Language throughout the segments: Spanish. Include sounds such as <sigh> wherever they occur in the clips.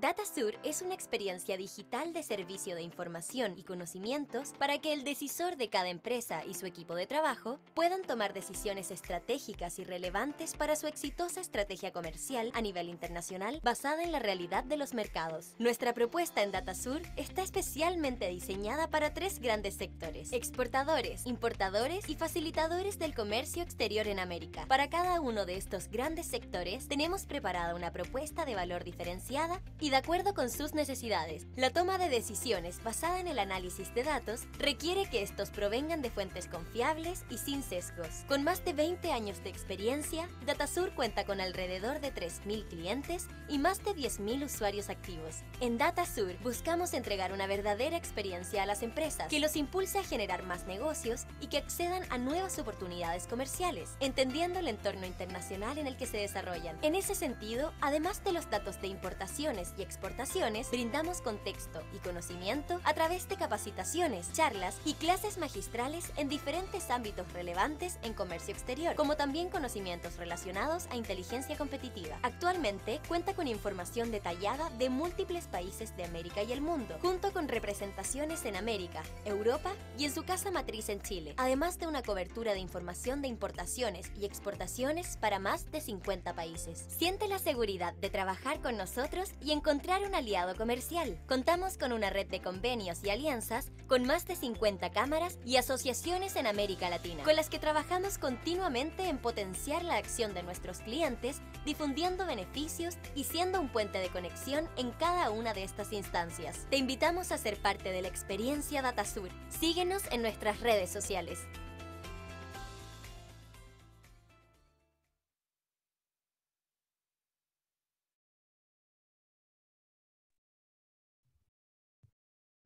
DataSur es una experiencia digital de servicio de información y conocimientos para que el decisor de cada empresa y su equipo de trabajo puedan tomar decisiones estratégicas y relevantes para su exitosa estrategia comercial a nivel internacional basada en la realidad de los mercados. Nuestra propuesta en DataSur está especialmente diseñada para tres grandes sectores, exportadores, importadores y facilitadores del comercio exterior en América. Para cada uno de estos grandes sectores tenemos preparada una propuesta de valor diferenciada y de acuerdo con sus necesidades. La toma de decisiones basada en el análisis de datos requiere que estos provengan de fuentes confiables y sin sesgos. Con más de 20 años de experiencia, Datasur cuenta con alrededor de 3.000 clientes y más de 10.000 usuarios activos. En Datasur buscamos entregar una verdadera experiencia a las empresas que los impulse a generar más negocios y que accedan a nuevas oportunidades comerciales, entendiendo el entorno internacional en el que se desarrollan. En ese sentido, además de los datos de importaciones y exportaciones, brindamos contexto y conocimiento a través de capacitaciones, charlas y clases magistrales en diferentes ámbitos relevantes en comercio exterior, como también conocimientos relacionados a inteligencia competitiva. Actualmente cuenta con información detallada de múltiples países de América y el mundo, junto con representaciones en América, Europa y en su casa matriz en Chile, además de una cobertura de información de importaciones y exportaciones para más de 50 países. Siente la seguridad de trabajar con nosotros y en encontrar un aliado comercial. Contamos con una red de convenios y alianzas con más de 50 cámaras y asociaciones en América Latina, con las que trabajamos continuamente en potenciar la acción de nuestros clientes, difundiendo beneficios y siendo un puente de conexión en cada una de estas instancias. Te invitamos a ser parte de la experiencia DataSur. Síguenos en nuestras redes sociales.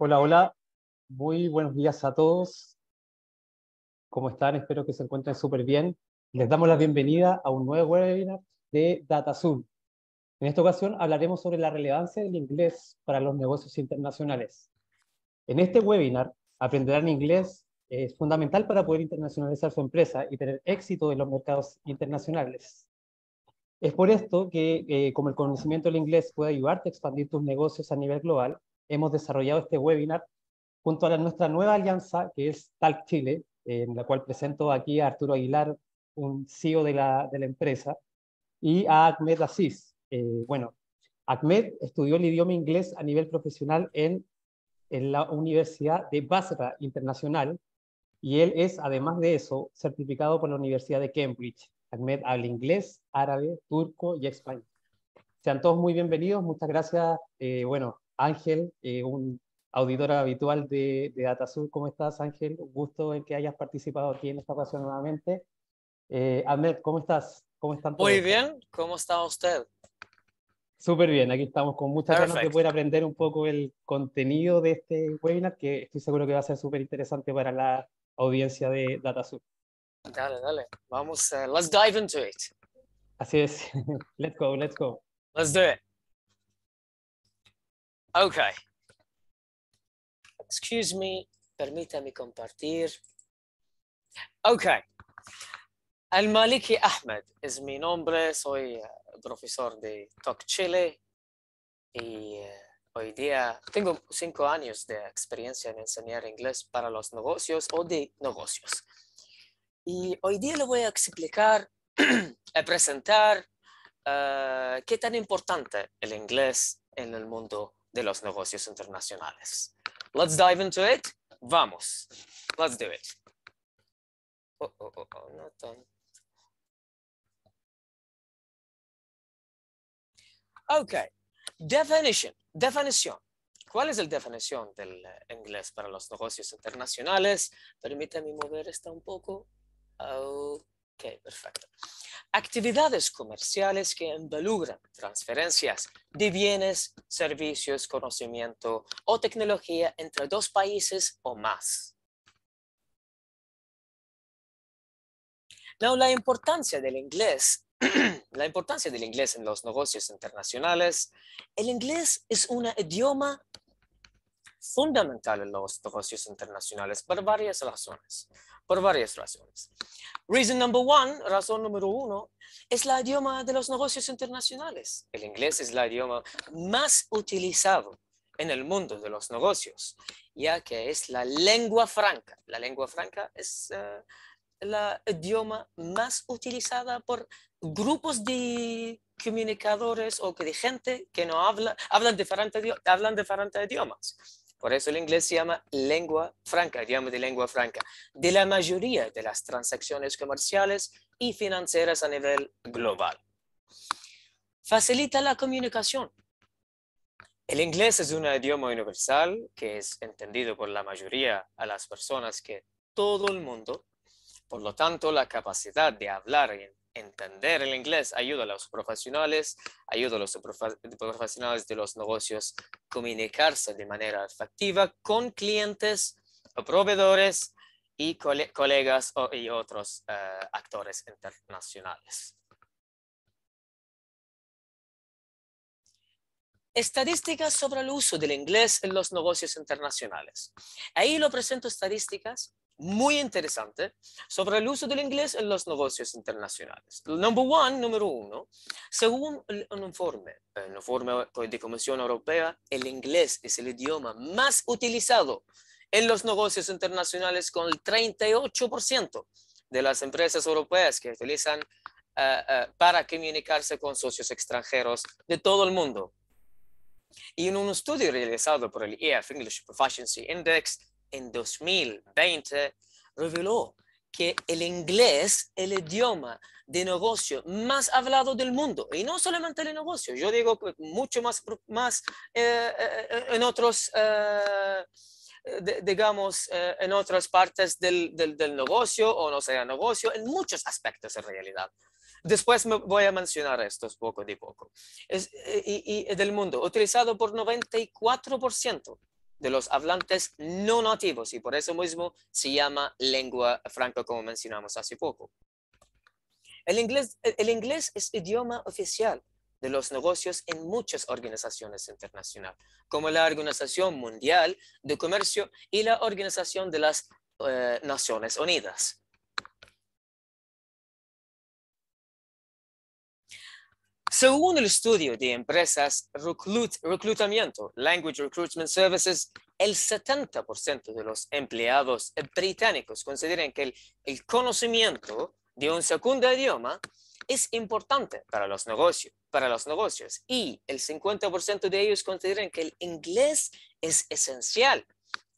Hola, hola. Muy buenos días a todos. ¿Cómo están? Espero que se encuentren súper bien. Les damos la bienvenida a un nuevo webinar de DataZoom. En esta ocasión hablaremos sobre la relevancia del inglés para los negocios internacionales. En este webinar aprenderán inglés, eh, es fundamental para poder internacionalizar su empresa y tener éxito en los mercados internacionales. Es por esto que, eh, como el conocimiento del inglés puede ayudarte a expandir tus negocios a nivel global, hemos desarrollado este webinar junto a nuestra nueva alianza, que es Talk Chile, en la cual presento aquí a Arturo Aguilar, un CEO de la, empresa, y a Ahmed Aziz. Eh, bueno, Ahmed estudió el idioma inglés a nivel profesional en, en la Universidad de Basra Internacional, y él es, además de eso, certificado por la Universidad de Cambridge. Ahmed habla inglés, árabe, turco y español. Sean todos muy bienvenidos. Muchas gracias, eh, bueno, Ángel, eh, un auditor habitual de, de Datasur. ¿Cómo estás, Ángel? Un gusto en que hayas participado aquí en esta ocasión nuevamente. Eh, Ahmed, ¿cómo estás? ¿Cómo están Muy bien, ¿cómo está usted? Súper bien, aquí estamos con muchas ganas de poder aprender un poco el contenido de este webinar, que estoy seguro que va a ser súper interesante para la audiencia de Datasur. Dale, dale, vamos, a... Eh, let's dive into it. Así es, <laughs> let's go, let's go. Let's do it. Ok. Excuse me, permítame compartir. Ok. Al-Maliki Ahmed es mi nombre, soy eh, profesor de TOC Chile y eh, hoy día tengo cinco años de experiencia en enseñar inglés para los negocios o de negocios. Y hoy día le voy a explicar, <clears throat> a presentar eh, qué tan importante el inglés en el mundo de los negocios internacionales. Let's dive into it. Vamos. Let's do it. Oh, oh, oh, okay. Definition. Definición. ¿Cuál es la definición del eh, inglés para los negocios internacionales? Permítame mover esta un poco. Ok, perfecto. Actividades comerciales que involucran transferencias de bienes, servicios, conocimiento o tecnología entre dos países o más. la importancia del inglés <clears throat> la importancia del inglés en los negocios internacionales. El inglés es un idioma fundamental en los negocios internacionales por varias razones por varias razones. Reason number one, razón número uno, es la idioma de los negocios internacionales. El inglés es el idioma más utilizado en el mundo de los negocios, ya que es la lengua franca. La lengua franca es eh, la idioma más utilizada por grupos de comunicadores o de gente que no habla, hablan diferentes hablan diferentes idiomas. Por eso el inglés se llama lengua franca, digamos de lengua franca, de la mayoría de las transacciones comerciales y financieras a nivel global. Facilita la comunicación. El inglés es un idioma universal que es entendido por la mayoría de las personas que todo el mundo. Por lo tanto, la capacidad de hablar y entender el inglés ayuda a los profesionales, ayuda a los profesionales de los negocios comunicarse de manera efectiva con clientes, proveedores y colegas y otros eh, actores internacionales. Estadísticas sobre el uso del inglés en los negocios internacionales. Ahí lo presento estadísticas muy interesante sobre el uso del inglés en los negocios internacionales. Number one, número uno, según un informe, informe pues, de Comisión Europea, el inglés es el idioma más utilizado en los negocios internacionales con el 38% de las empresas europeas que utilizan eh, eh, para comunicarse con socios extranjeros de todo el mundo. Y en un estudio realizado por el EF English Proficiency Index, en 2020 reveló que el inglés el idioma de negocio más hablado del mundo. Y no solamente el negocio, yo digo mucho más, más eh, eh, eh, en otros, digamos, en otras partes del, del, negocio o no sea negocio, en muchos aspectos en realidad. Después me voy a mencionar estos poco a poco. y, y del mundo, utilizado por 94% de los hablantes no nativos y por eso mismo se llama lengua franca, como mencionamos hace poco. El inglés, es idioma oficial de los negocios en muchas organizaciones internacionales, como la Organización Mundial de Comercio y la Organización de las eh, Naciones Unidas. Según el estudio de empresas Reclutamiento, Language Recruitment Services, el 70% de los empleados británicos consideran que el, conocimiento de un segundo idioma es importante para los negocios, para los negocios y el 50% de ellos consideran que el inglés es esencial.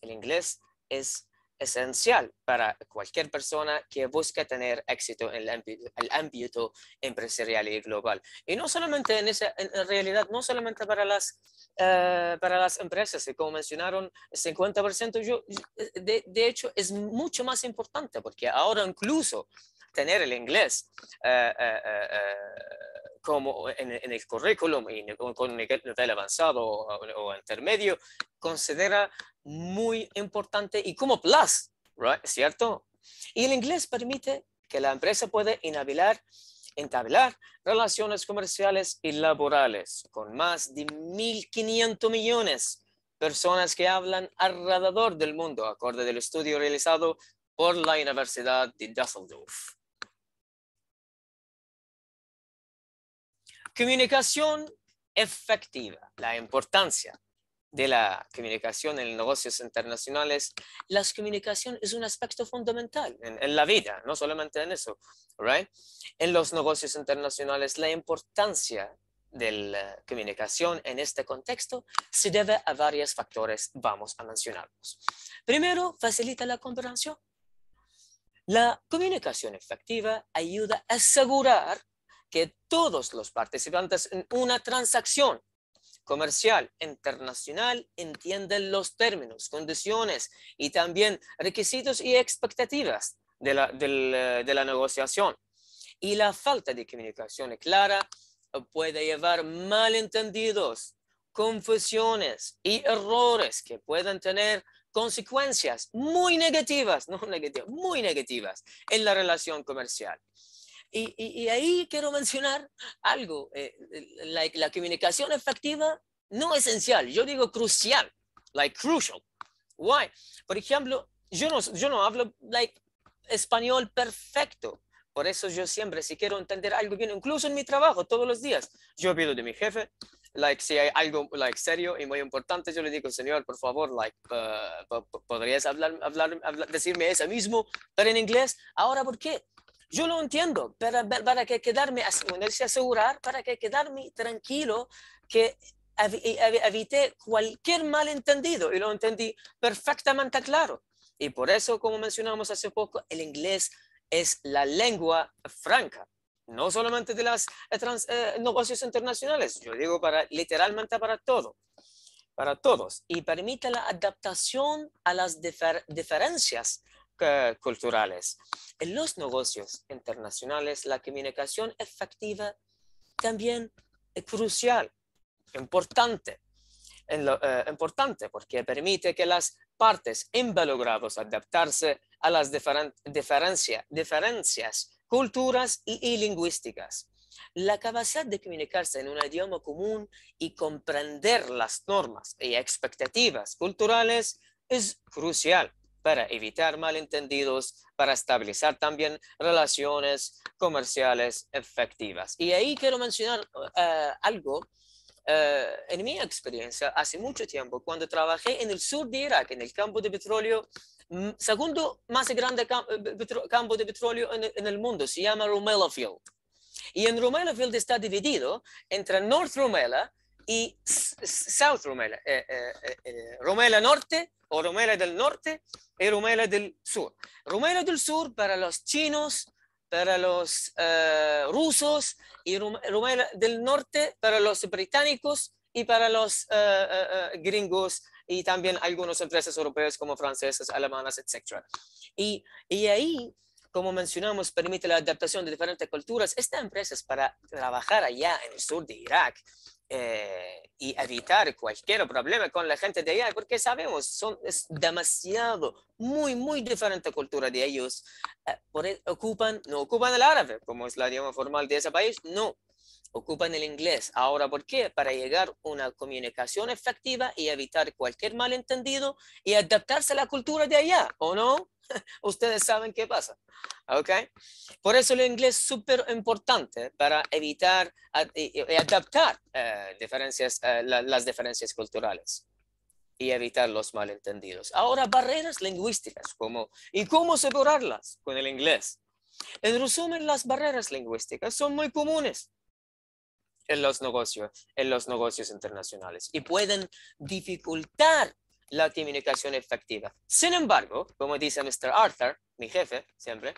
El inglés es esencial para cualquier persona que busque tener éxito en el ámbito, empresarial y global. Y no solamente en esa, realidad, no solamente para las, eh, para las empresas, como mencionaron, el 50% yo, eh, de, hecho es mucho más importante, porque ahora incluso tener el inglés. Eh, como en, el currículum y con nivel avanzado o, intermedio, considera muy importante y como plus, ¿cierto? Y el inglés permite que la empresa puede entablar relaciones comerciales y laborales con más de 1.500 millones de personas que hablan alrededor del mundo, acorde del estudio realizado por la Universidad de Düsseldorf. Comunicación efectiva, la importancia de la comunicación en negocios internacionales, la comunicación es un aspecto fundamental en, la vida, no solamente en eso, right? En los negocios internacionales, la importancia de la comunicación en este contexto se debe a varios factores, vamos a mencionarlos. Primero, facilita la comprensión. La comunicación efectiva ayuda a asegurar que todos los participantes en una transacción comercial internacional entienden los términos, condiciones y también requisitos y expectativas eh, de la, negociación. Y la falta de comunicación clara puede llevar malentendidos, confusiones y errores que pueden tener consecuencias muy negativas, muy negativas en la relación comercial. Y, ahí quiero mencionar algo, eh, la, comunicación efectiva no esencial, yo digo crucial, like crucial. Why? Por ejemplo, yo no, yo no hablo like español perfecto, por eso yo siempre, si quiero entender algo bien, incluso en mi trabajo, todos los días, yo pido de mi jefe, like, si hay algo like, serio y muy importante, yo le digo, señor, por favor, like, eh, ¿podrías hablar, hablar, decirme eso mismo, pero en inglés? Ahora, ¿por qué? Yo lo entiendo, pero para que quedarme, bueno, a asegurar, para que quedarme tranquilo que evité cualquier malentendido y lo entendí perfectamente claro. Y por eso, como mencionamos hace poco, el inglés es la lengua franca, no solamente de los eh, eh, negocios internacionales, yo digo para, literalmente para todo, para todos, y permite la adaptación a las diferencias culturales. En los negocios internacionales, la comunicación efectiva también es crucial, importante, eh, importante porque permite que las partes involucradas adaptarse a las diferencias culturas y lingüísticas. La capacidad de comunicarse en un idioma común y comprender las normas y expectativas culturales es crucial para evitar malentendidos, para estabilizar también relaciones comerciales efectivas. Y ahí quiero mencionar eh, algo. Eh, en mi experiencia, hace mucho tiempo, cuando trabajé en el sur de Irak, en el campo de petróleo, mm, segundo más grande eh, campo de petróleo en, el mundo, se llama Rumela Field. Y en Rumela Field está dividido entre North Rumela y South Rumela, Rumela Norte o del norte y Rumelia del sur. Rumelia del sur para los chinos, para los eh, rusos y Rumelia del norte para los británicos y para los eh, eh, gringos y también algunas empresas europeas como francesas, alemanas, etc. Y, y ahí como mencionamos, permite la adaptación de diferentes culturas. Estas empresas para trabajar allá en el sur de Irak eh, y evitar cualquier problema con la gente de allá, porque sabemos, son, es demasiado, muy, muy diferente cultura de ellos. Eh, por e, ocupan, no ocupan el árabe, como es la idioma formal de ese país, no, ocupan el inglés. Ahora, ¿por qué? Para llegar a una comunicación efectiva y evitar cualquier malentendido y adaptarse a la cultura de allá, ¿o no? <laughs> ustedes saben qué pasa. ¿okay? Por eso el inglés es súper importante para evitar y adaptar eh, diferencias, eh, las diferencias culturales y evitar los malentendidos. Ahora, barreras lingüísticas, como, ¿y cómo superarlas con el inglés? En resumen, las barreras lingüísticas son muy comunes en los negocios, en los negocios internacionales y pueden dificultar la comunicación efectiva. Sin embargo, como dice Mr. Arthur, mi jefe siempre,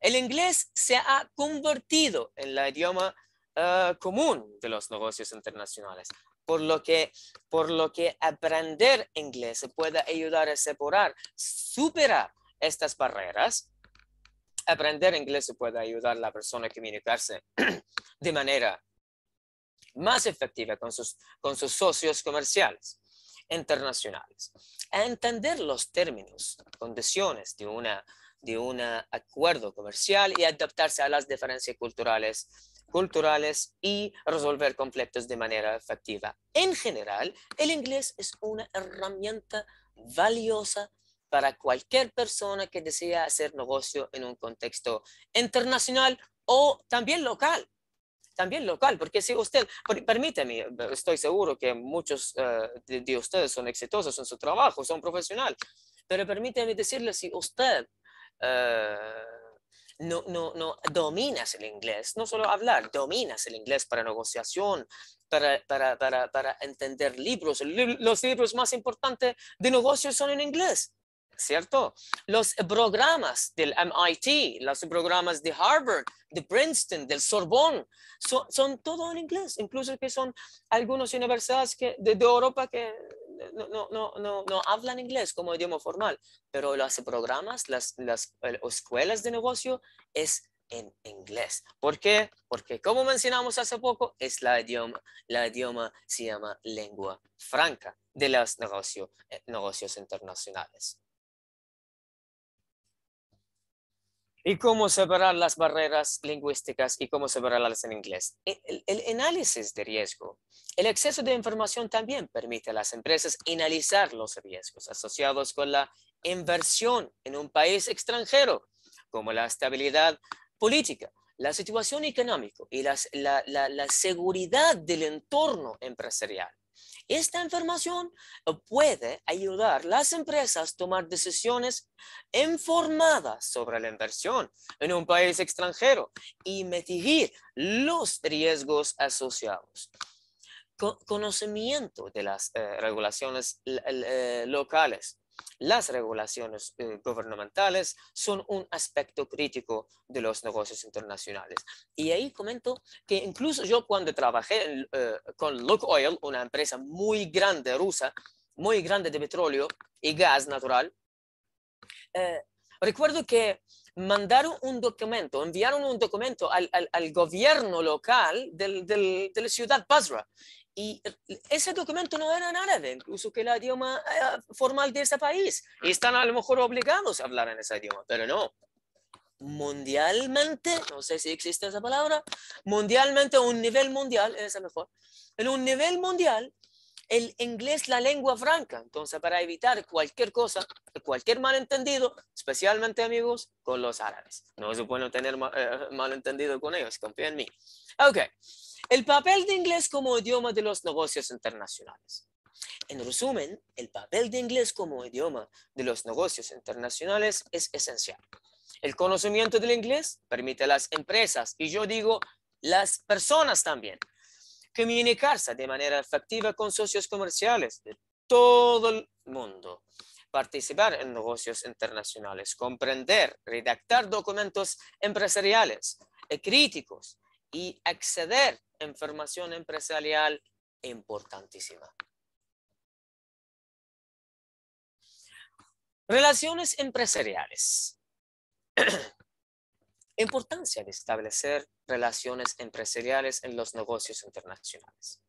el inglés se ha convertido en el idioma eh, común de los negocios internacionales, por lo, que, por lo que aprender inglés puede ayudar a separar, superar estas barreras. Aprender inglés puede ayudar a la persona a comunicarse <clears throat> de manera más efectiva con sus socios comerciales internacionales. A entender los términos, condiciones de, una, de un acuerdo comercial y adaptarse a las diferencias culturales culturales y resolver conflictos de manera efectiva. En general, el inglés es una herramienta valiosa para cualquier persona que desea hacer negocio en un contexto internacional o también local también local, porque si usted, permíteme, estoy seguro que muchos eh, de, ustedes son exitosos en su trabajo, son profesionales, pero permíteme decirle, si usted eh, no, no, no dominas el inglés, no solo hablar, dominas el inglés para negociación, para, para, para, para entender libros, los libros más importantes de negocios son en inglés. ¿cierto? Los programas del MIT, los programas de Harvard, de Princeton, del Sorbonne, son, todo en inglés, incluso que son algunas universidades que, de, Europa que no, hablan inglés como idioma formal, pero los programas, las, eh, escuelas de negocio es en inglés. ¿Por qué? Porque como mencionamos hace poco, es la idioma, la idioma se llama lengua franca de los negocios, eh, negocios internacionales. ¿Y cómo separar las barreras lingüísticas y cómo separarlas en inglés? E, el, análisis de riesgo. El exceso de información también permite a las empresas analizar los riesgos asociados con la inversión en un país extranjero, como la estabilidad política, la situación económica y la seguridad del entorno empresarial. Esta información puede ayudar a las empresas a tomar decisiones informadas sobre la inversión en un país extranjero y mitigar los riesgos asociados. conocimiento de las eh, regulaciones eh, locales las regulaciones eh, gubernamentales son un aspecto crítico de los negocios internacionales. Y ahí comento que incluso yo cuando trabajé eh, con con Lukoil, una empresa muy grande rusa, muy grande de petróleo y gas natural, eh, recuerdo que mandaron un documento, enviaron un documento al, gobierno local de la ciudad Basra y ese documento no era en árabe, incluso que el idioma eh, formal de ese país. Y están a lo mejor obligados a hablar en ese idioma, pero no. Mundialmente, no sé si existe esa palabra, mundialmente, un nivel mundial, es mejor. En un nivel mundial, el inglés la lengua franca. Entonces, para evitar cualquier cosa, cualquier malentendido, especialmente amigos, con los árabes. No se bueno tener eh, malentendido con ellos, confía en mí. Ok. El papel de inglés como idioma de los negocios internacionales. En resumen, el papel de inglés como idioma de los negocios internacionales es esencial. El conocimiento del inglés permite a las empresas, y yo digo las personas también, comunicarse de manera efectiva con socios comerciales de todo el mundo, participar en negocios internacionales, comprender, redactar documentos empresariales y eh, críticos y acceder información empresarial importantísima. Relaciones empresariales. <clears throat> Importancia de establecer relaciones empresariales en los negocios internacionales.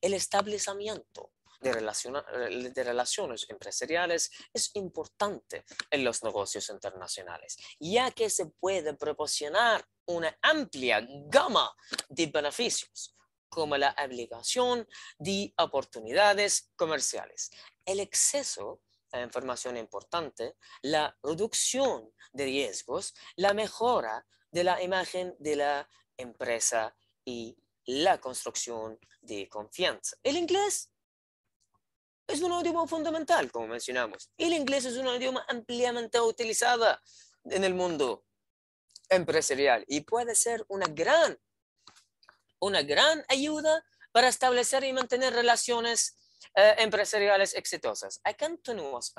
El establecimiento de, eh, de relaciones empresariales es importante en los negocios internacionales, ya que se puede proporcionar una amplia gama de beneficios como la obligación de oportunidades comerciales, el acceso a información importante, la reducción de riesgos, la mejora de la imagen de la empresa y la construcción de confianza. El inglés es un idioma fundamental, como mencionamos. El inglés es un idioma ampliamente utilizado en el mundo empresarial y puede ser una gran, una gran ayuda para establecer y mantener relaciones eh, empresariales exitosas. A,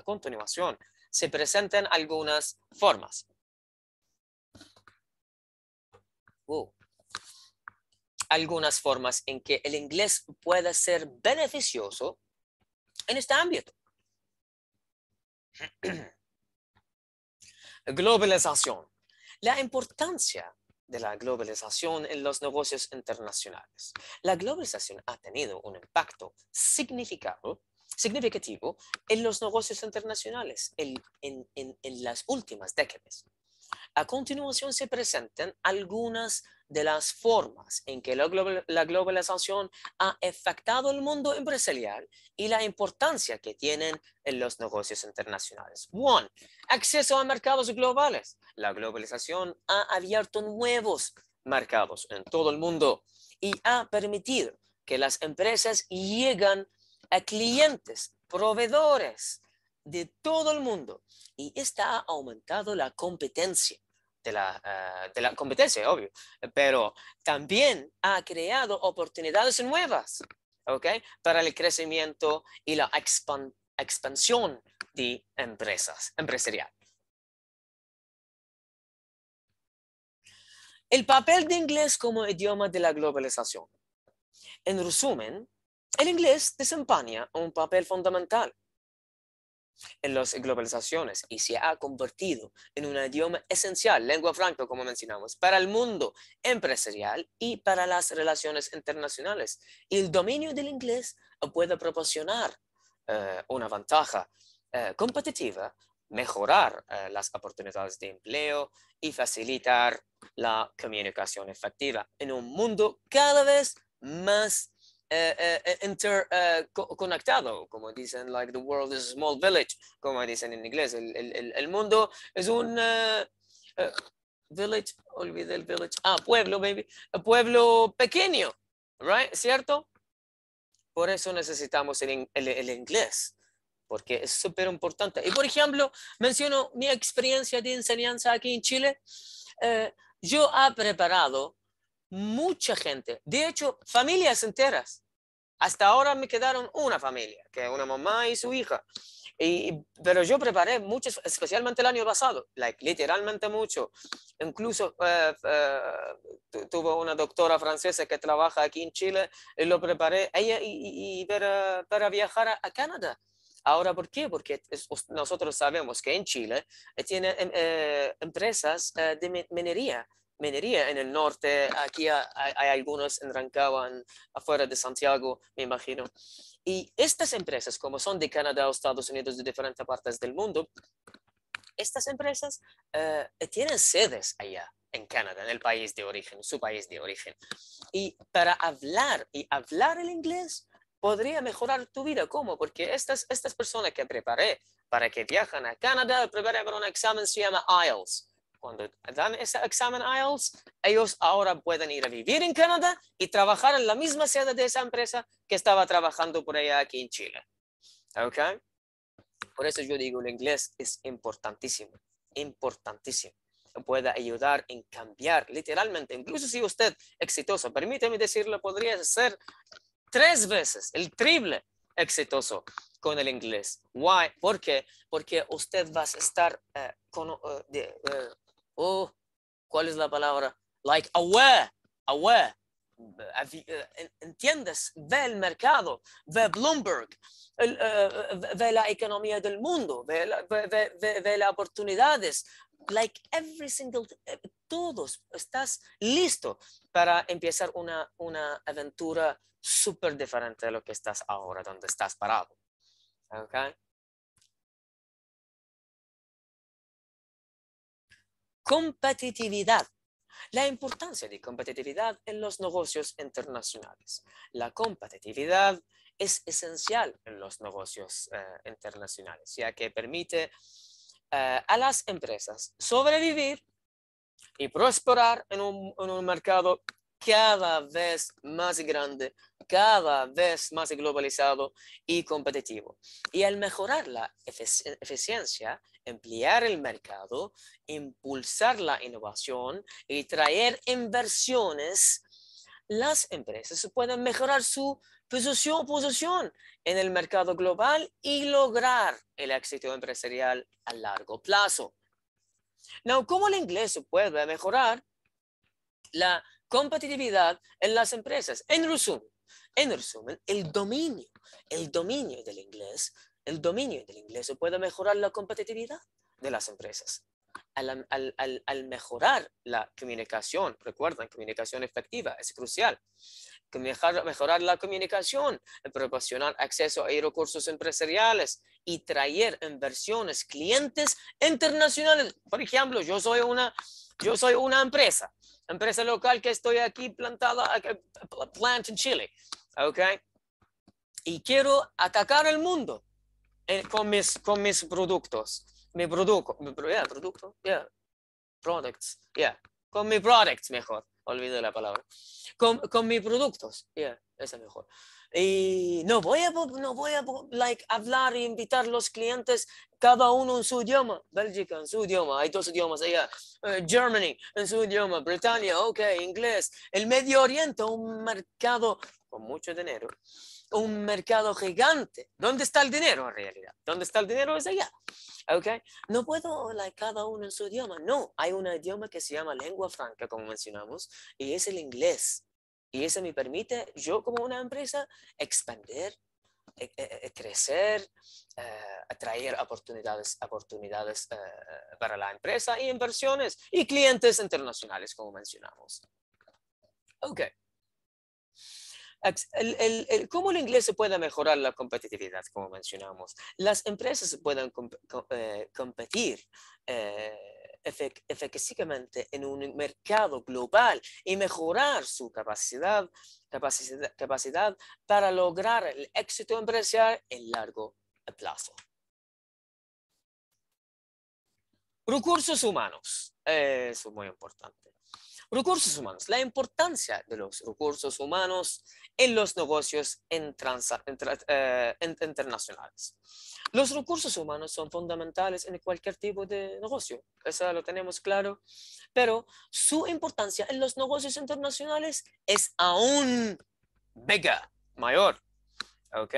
continuación se presentan algunas formas. algunas formas en que el inglés puede ser beneficioso en este ámbito. <clears throat> Globalización. La importancia de la globalización en los negocios internacionales. La globalización ha tenido un impacto significado, significativo en los negocios internacionales en las últimas décadas. A continuación se presentan algunas de las formas en que la, globalización ha afectado el mundo empresarial y la importancia que tienen en los negocios internacionales. 1. Acceso a mercados globales. La globalización ha abierto nuevos mercados en todo el mundo y ha permitido que las empresas lleguen a clientes, proveedores de todo el mundo y esta ha aumentado la competencia Ah, de la, competencia, obvio, pero también ha creado oportunidades nuevas para el crecimiento y la expansión de empresas, empresarial. El papel de inglés como idioma de la globalización. En resumen, el inglés desempeña un papel fundamental en las globalizaciones y se ha convertido en un idioma esencial, lengua franca, como mencionamos, para el mundo empresarial y para las relaciones internacionales. Y el dominio del inglés puede proporcionar eh, una ventaja eh, competitiva, mejorar eh, las oportunidades de empleo y facilitar la comunicación efectiva en un mundo cada vez más eh, eh, eh, interconectado, como dicen, like the world is a small village, como dicen en inglés, el, mundo es un village, olvidé el village, ah, pueblo, baby, pueblo pequeño, right, ¿cierto? Por eso necesitamos el, inglés, porque es súper importante. Y por ejemplo, menciono mi experiencia de enseñanza aquí en Chile. yo ha preparado mucha gente, de hecho, familias enteras. Hasta ahora me quedaron una familia, que una mamá y su hija. Y, pero yo preparé muchos, especialmente el año pasado, literalmente mucho. Incluso eh, eh tuvo una doctora francesa que trabaja aquí en Chile, y lo preparé ella y, para, viajar a, Canadá. Ahora, ¿por qué? Porque nosotros sabemos que en Chile eh, tiene em, eh, empresas de minería minería en el norte, aquí hay, algunos en Rancaban, afuera de Santiago, me imagino. Y estas empresas, como son de Canadá o Estados Unidos, de diferentes partes del mundo, estas empresas eh, tienen sedes allá en Canadá, en el país de origen, su país de origen. Y para hablar y hablar el inglés podría mejorar tu vida. ¿Cómo? Porque estas, estas personas que preparé para que viajan a Canadá preparé para un examen, se llama IELTS cuando dan ese examen IELTS, ellos ahora pueden ir a vivir en Canadá y trabajar en la misma sede de esa empresa que estaba trabajando por allá aquí en Chile. ¿Ok? Por eso yo digo, el inglés es importantísimo, importantísimo. Puede ayudar en cambiar, literalmente. Incluso si usted exitoso, permíteme decirlo, podría ser tres veces, el triple exitoso con el inglés. Why? ¿Por qué? Porque usted va a estar eh, con, eh, de, eh, oh, ¿cuál es la palabra? Like aware, aware. Eh, ¿Entiendes? Ve el mercado, ve Bloomberg, eh, ve la economía del mundo, ve, las oportunidades. Like every single, eh, todos estás listo para empezar una, aventura súper diferente de lo que estás ahora, donde estás parado. Okay? Competitividad. La importancia de competitividad en los negocios internacionales. La competitividad es esencial en los negocios eh, internacionales, ya que permite eh, a las empresas sobrevivir y prosperar en un, mercado cada vez más grande, cada vez más globalizado y competitivo. Y al mejorar la eficiencia ampliar el mercado, impulsar la innovación y traer inversiones, las empresas pueden mejorar su posición, en el mercado global y lograr el éxito empresarial a largo plazo. ¿cómo el inglés puede mejorar la competitividad en las empresas? En resumen, en resumen, el dominio, el dominio del inglés el dominio del inglés puede mejorar la competitividad de las empresas. Al, mejorar la comunicación, recuerden, comunicación efectiva es crucial. mejorar la comunicación, proporcionar acceso a recursos empresariales y traer inversiones, clientes internacionales. Por ejemplo, yo soy una, yo soy una empresa, empresa local que estoy aquí plantada, eh, plant en Chile, ¿ok? Y quiero atacar el mundo eh, con, mis, con mis productos. Mi producto, yeah, producto, yeah, products, yeah, con mi products mejor, olvido la palabra. Con, con mis productos, yeah, es mejor. Y no voy a, no voy a like, hablar e invitar a los clientes cada uno en su idioma. Bélgica en su idioma, hay dos idiomas allá. Eh, Germany en su idioma, Britania, ok, inglés. El Medio Oriente, un mercado con mucho dinero un mercado gigante. ¿Dónde está el dinero en realidad? ¿Dónde está el dinero? Es allá. Okay. No puedo hablar cada uno en su idioma. No, hay un idioma que se llama lengua franca, como mencionamos, y es el inglés. Y eso me permite, yo como una empresa, expandir, eh, eh, eh, crecer, atraer oportunidades, oportunidades para la empresa y inversiones y clientes internacionales, como mencionamos. Okay el, cómo el inglés se puede mejorar la competitividad, como mencionamos. Las empresas puedan eh, competir eh, efectivamente en un mercado global y mejorar su capacidad, capacidad, para lograr el éxito empresarial en largo plazo. Recursos humanos, eso es muy importante recursos humanos, la importancia de los recursos humanos en los negocios eh, en internacionales. Los recursos humanos son fundamentales en cualquier tipo de negocio, eso lo tenemos claro, pero su importancia en los negocios internacionales es aún mayor. ¿ok?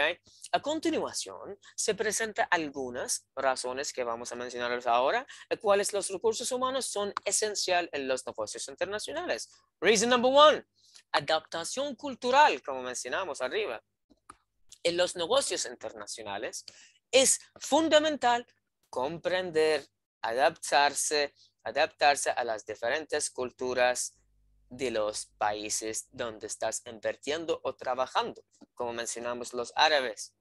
A continuación, se presentan algunas razones que vamos a mencionarles ahora, cuales los recursos humanos son esencial en los negocios internacionales. Reason number one, adaptación cultural, como mencionamos arriba. En los negocios internacionales es fundamental comprender, adaptarse, adaptarse a las diferentes culturas de los países donde estás invirtiendo o trabajando, como mencionamos los árabes.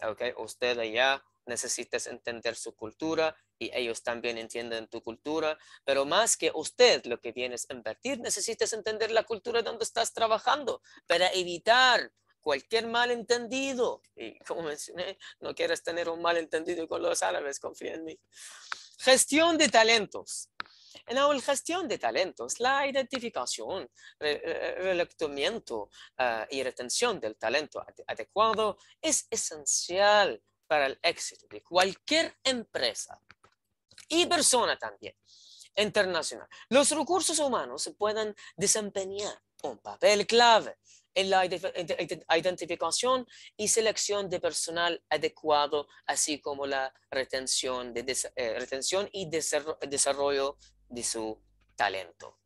Okay, usted allá necesitas entender su cultura y ellos también entienden tu cultura, pero más que usted lo que vienes a invertir, necesitas entender la cultura donde estás trabajando para evitar cualquier malentendido. Y como mencioné, no quieres tener un malentendido con los árabes, confía en mí. Gestión de talentos. En la gestión de talentos, la identificación, eh, relectamiento eh, y retención del talento adecuado es esencial para el éxito de cualquier empresa y persona también internacional. Los recursos humanos pueden desempeñar un papel clave en la identificación y selección de personal adecuado, así como la retención, de, eh, retención y desarrollo de su talento.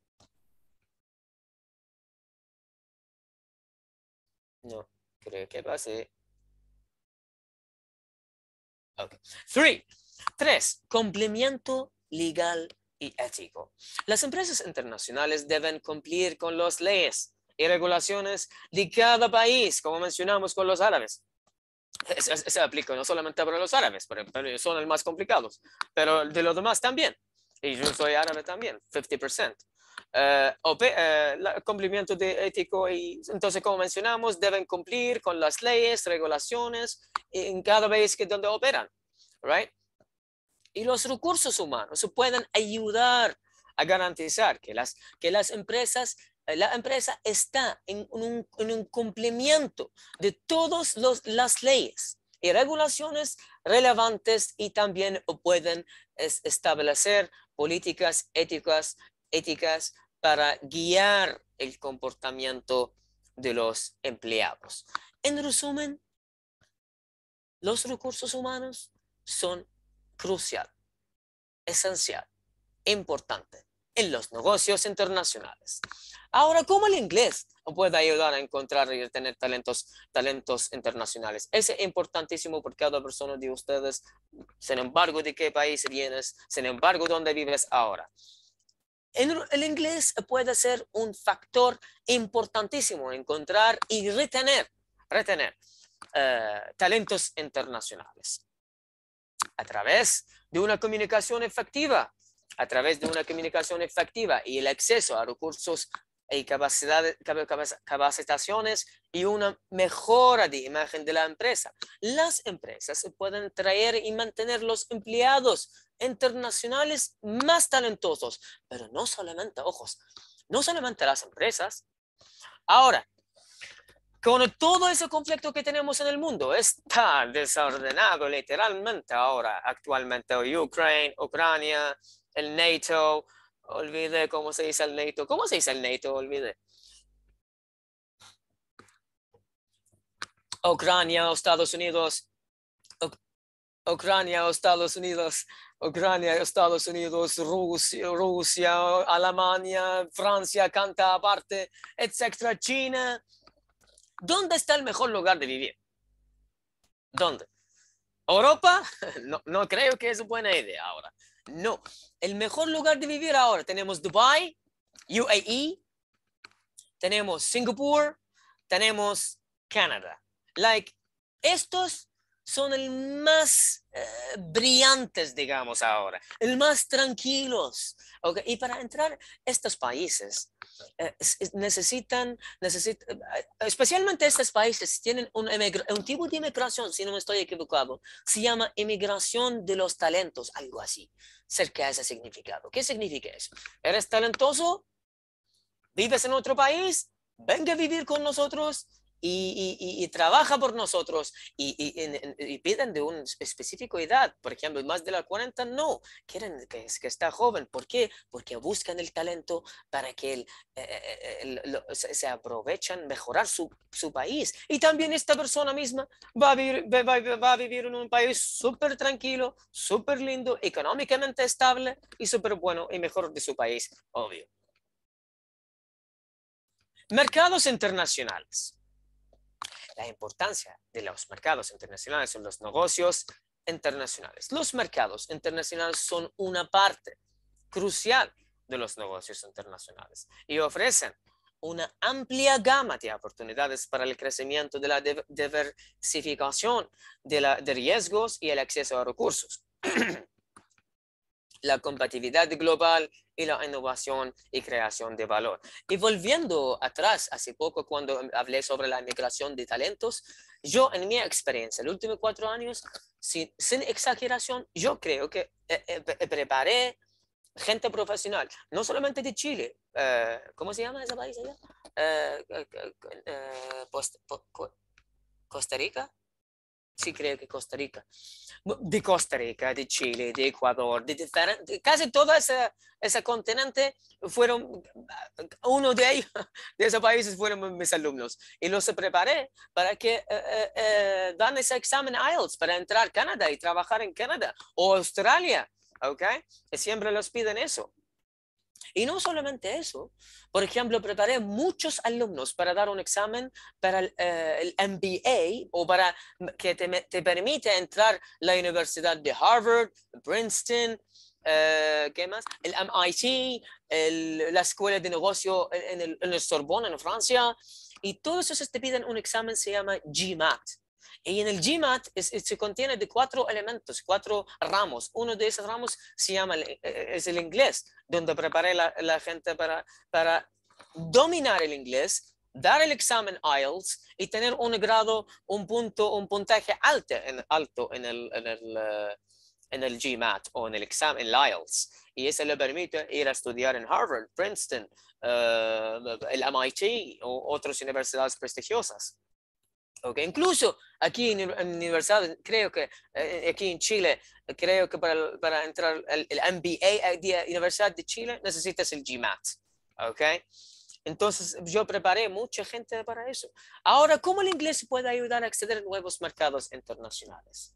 No, creo que pase. Ok. Three. Tres. Complemento legal y ético. Las empresas internacionales deben cumplir con las leyes y regulaciones de cada país, como mencionamos con los árabes. Se, aplica no solamente para los árabes, son los más complicados, pero de los demás también. Y yo soy árabe también, 50%. Eh, eh, cumplimiento ético y entonces como mencionamos deben cumplir con las leyes regulaciones en cada país que donde operan right y los recursos humanos pueden ayudar a garantizar que las que las empresas eh, la empresa está en un, cumplimiento de todas las leyes y regulaciones relevantes y también pueden establecer políticas éticas, éticas para guiar el comportamiento de los empleados. En resumen, los recursos humanos son crucial, esencial, importante en los negocios internacionales. Ahora, ¿cómo el inglés puede ayudar a encontrar y tener talentos, talentos internacionales? Es importantísimo porque cada persona de ustedes, sin embargo de qué país vienes, sin embargo dónde vives ahora. El inglés puede ser un factor importantísimo, encontrar y retener, retener eh, talentos internacionales a través de una comunicación efectiva a través de una comunicación efectiva y el acceso a recursos y capacitaciones y una mejora de imagen de la empresa. Las empresas pueden traer y mantener los empleados internacionales más talentosos, pero no solamente, ojos, no solamente las empresas. Ahora, con todo ese conflicto que tenemos en el mundo, está desordenado literalmente ahora, actualmente, Ucrania, Ucrania el NATO, Olvide cómo se dice el NATO. ¿Cómo se dice el NATO? Olvide. Ucrania Estados Unidos. Ucrania o Estados Unidos. Ucrania, Estados Unidos, Rusia, Rusia, Alemania, Francia, canta aparte, etc. China. ¿Dónde está el mejor lugar de vivir? ¿Dónde? ¿Europa? <laughs> No, no creo que es buena idea ahora. No, el mejor lugar de vivir ahora tenemos Dubai, UAE, tenemos Singapur, tenemos Canadá. Like, estos son el más eh, brillantes, digamos ahora, el más tranquilos. Y para entrar estos países eh, necesitan, eh, especialmente estos países tienen un, un tipo de inmigración, si no me estoy equivocado, se llama inmigración de los talentos, algo así, cerca de ese significado. ¿Qué significa eso? ¿Eres talentoso? ¿Vives en otro país? Venga a vivir con nosotros, y, trabaja por nosotros y, piden de una específica edad, por ejemplo, más de la 40, no, quieren que, que está joven. ¿Por qué? Porque buscan el talento para que eh, eh, eh, se aprovechen, mejorar su, país. Y también esta persona misma va a va a vivir en un país súper tranquilo, súper lindo, económicamente estable y súper bueno y mejor de su país, obvio. Mercados internacionales la importancia de los mercados internacionales en los negocios internacionales. Los mercados internacionales son una parte crucial de los negocios internacionales y ofrecen una amplia gama de oportunidades para el crecimiento de la diversificación de, la, de riesgos y el acceso a recursos. <clears throat> la compatibilidad global y la innovación y creación de valor. Y volviendo atrás, hace poco cuando hablé sobre la migración de talentos, yo en mi experiencia, los últimos cuatro años, sin, exageración, yo creo que eh, eh, eh, preparé gente profesional, no solamente de Chile, ¿cómo se llama ese país allá? Costa Rica. Sí creo que Costa Rica, de Costa Rica, de Chile, de Ecuador, de, de casi toda ese esa, continente fueron, uno de ellos, <laughs> de esos países fueron mis alumnos. Y los preparé para que eh, eh, eh, dan ese examen IELTS para entrar a Canadá y trabajar en Canadá o Australia, ¿ok? Siempre los piden eso. Y no solamente eso, por ejemplo, preparé muchos alumnos para dar un examen para el, eh, MBA o para que te, te, permite entrar la Universidad de Harvard, Princeton, eh, ¿qué más? El MIT, la Escuela de Negocio en el, en Sorbonne, en Francia. Y todos esos te piden un examen, se llama GMAT y en el GMAT se contiene de cuatro elementos, cuatro ramos. Uno de esos ramos se llama, eh, eh, es el inglés, donde preparé la, la gente para, para dominar el inglés, dar el examen IELTS y tener un grado, un punto, un puntaje alto en, alto en el, eh, en el, GMAT o en el examen, IELTS. Y eso le permite ir a estudiar en Harvard, Princeton, el MIT o otras universidades prestigiosas. Incluso aquí en, la universidad, creo que eh, aquí en Chile, creo que para, entrar el, MBA eh, de la Universidad de Chile necesitas el GMAT. Okay. Entonces yo preparé mucha gente para eso. Ahora, ¿cómo el inglés puede ayudar a acceder a nuevos mercados internacionales?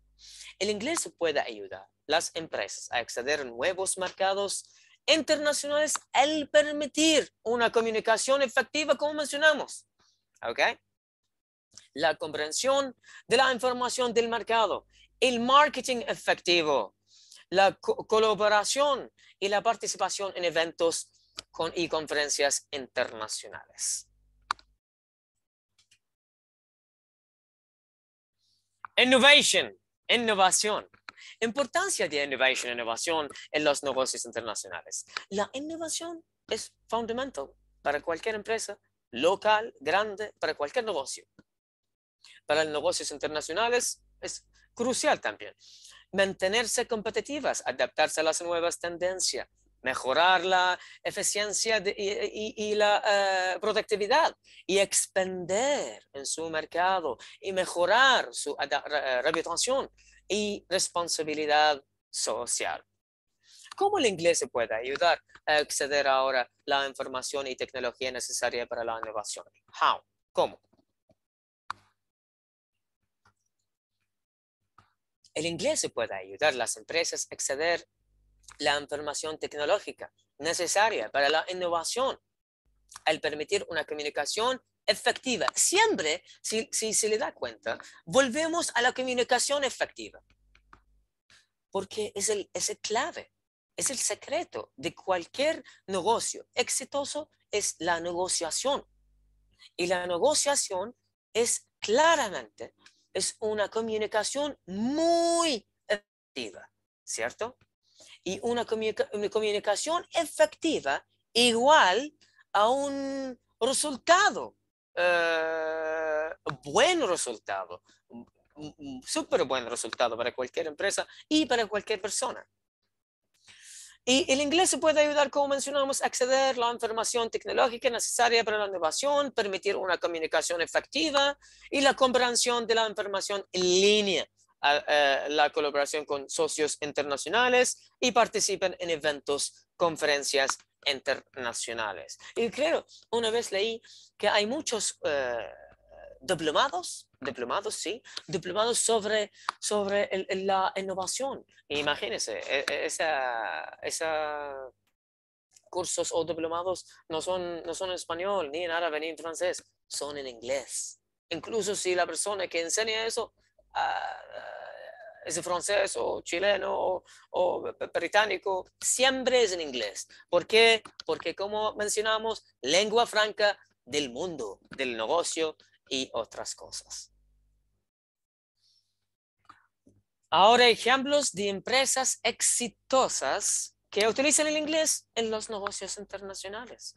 El inglés puede ayudar a las empresas a acceder a nuevos mercados internacionales al permitir una comunicación efectiva, como mencionamos. ¿Ok? la comprensión de la información del mercado, el marketing efectivo, la colaboración y la participación en eventos y conferencias internacionales. Innovation, innovación. Importancia de innovation, innovación en los negocios internacionales. La innovación es fundamental para cualquier empresa local, grande, para cualquier negocio para los negocios internacionales es crucial también. Mantenerse competitivas, adaptarse a las nuevas tendencias, mejorar la eficiencia y, la eh, productividad y expender en su mercado y mejorar su eh, reputación y responsabilidad social. ¿Cómo el inglés se puede ayudar a acceder ahora a la información y tecnología necesaria para la innovación? How? ¿Cómo? El inglés puede ayudar a las empresas a acceder la información tecnológica necesaria para la innovación al permitir una comunicación efectiva. Siempre, si, se le da cuenta, volvemos a la comunicación efectiva, porque es el, es clave, es el secreto de cualquier negocio exitoso, es la negociación. Y la negociación es claramente es una comunicación muy efectiva, ¿cierto? Y una, comunicación efectiva igual a un resultado, un eh, buen resultado, súper buen resultado para cualquier empresa y para cualquier persona, y el inglés se puede ayudar, como mencionamos, a acceder a la información tecnológica necesaria para la innovación, permitir una comunicación efectiva y la comprensión de la información en línea. Eh, la colaboración con socios internacionales y participen en eventos, conferencias internacionales. Y creo, una vez leí que hay muchos eh, diplomados Diplomados, sí, Diplomados sobre, sobre la innovación. Imagínense, e, e, esa, esa cursos o diplomados no son, no son en español, ni en árabe, ni en francés, son en inglés. Incluso si la persona que enseña eso ah, ah, es francés o chileno o, o, británico, siempre es en inglés. ¿Por qué? Porque como mencionamos, lengua franca del mundo, del negocio, y otras cosas. Ahora ejemplos de empresas exitosas que utilizan el inglés en los negocios internacionales.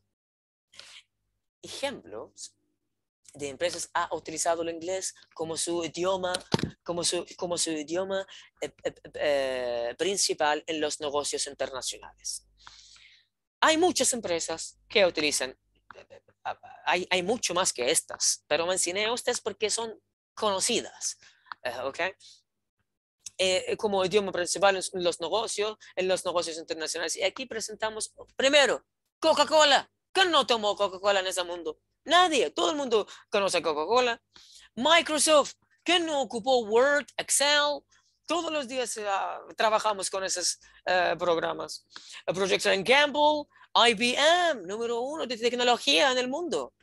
Ejemplos de empresas ha utilizado el inglés como su idioma, como su, como su idioma eh, eh, eh, principal en los negocios internacionales. Hay muchas empresas que utilizan hay, mucho más que estas, pero mencioné a ustedes porque son conocidas. Eh, eh, eh, como idioma principal en los negocios, en los negocios internacionales. Y aquí presentamos, primero, Coca-Cola. ¿Quién no tomó Coca-Cola en ese mundo? Nadie, todo el mundo conoce Coca-Cola. Microsoft, ¿quién no ocupó Word, Excel? Todos los días ah, trabajamos con esos programas. Project Gamble, IBM, número uno de tecnología en el mundo.